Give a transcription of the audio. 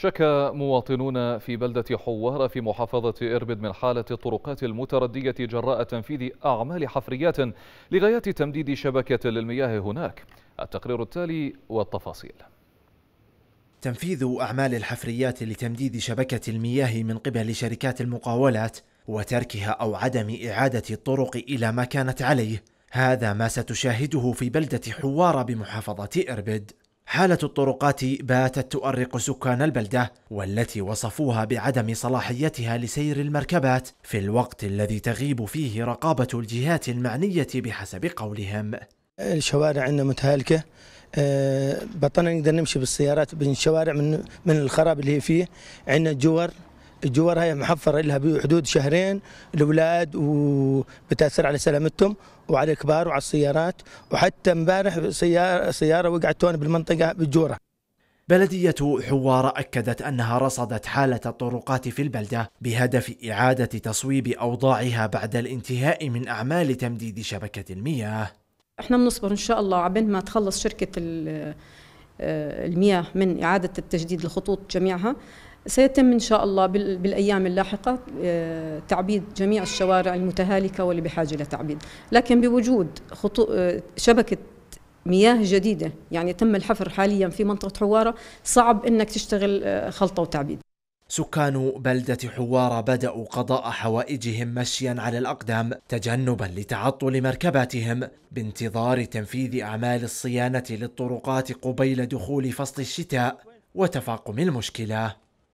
شكى مواطنون في بلدة حوارة في محافظة إربد من حالة الطرقات المتردية جراء تنفيذ أعمال حفريات لغايات تمديد شبكة للمياه هناك التقرير التالي والتفاصيل تنفيذ أعمال الحفريات لتمديد شبكة المياه من قبل شركات المقاولات وتركها أو عدم إعادة الطرق إلى ما كانت عليه هذا ما ستشاهده في بلدة حوارة بمحافظة إربد حالة الطرقات باتت تؤرق سكان البلدة والتي وصفوها بعدم صلاحيتها لسير المركبات في الوقت الذي تغيب فيه رقابة الجهات المعنية بحسب قولهم الشوارع عندنا متهالكة آه، بطلنا نقدر نمشي بالسيارات بين الشوارع من من الخراب اللي هي فيه عندنا جور الجوار هاي محفرة لها بحدود شهرين الأولاد وبتأثر على سلامتهم وعلى الكبار وعلى السيارات وحتى امبارح سيارة, سيارة وقعت هون بالمنطقة بالجورة بلدية حوار أكدت أنها رصدت حالة الطرقات في البلدة بهدف إعادة تصويب أوضاعها بعد الانتهاء من أعمال تمديد شبكة المياه احنا بنصبر إن شاء الله عبين ما تخلص شركة آه، المياه من إعادة التجديد الخطوط جميعها سيتم إن شاء الله بالأيام اللاحقة آه، تعبيد جميع الشوارع المتهالكة واللي بحاجة لتعبيد لكن بوجود خطو... آه، شبكة مياه جديدة يعني تم الحفر حاليا في منطقة حوارة صعب أنك تشتغل آه، خلطة وتعبيد سكان بلدة حوارة بدأوا قضاء حوائجهم مشيا على الأقدام تجنبا لتعطل مركباتهم بانتظار تنفيذ أعمال الصيانة للطرقات قبيل دخول فصل الشتاء وتفاقم المشكلة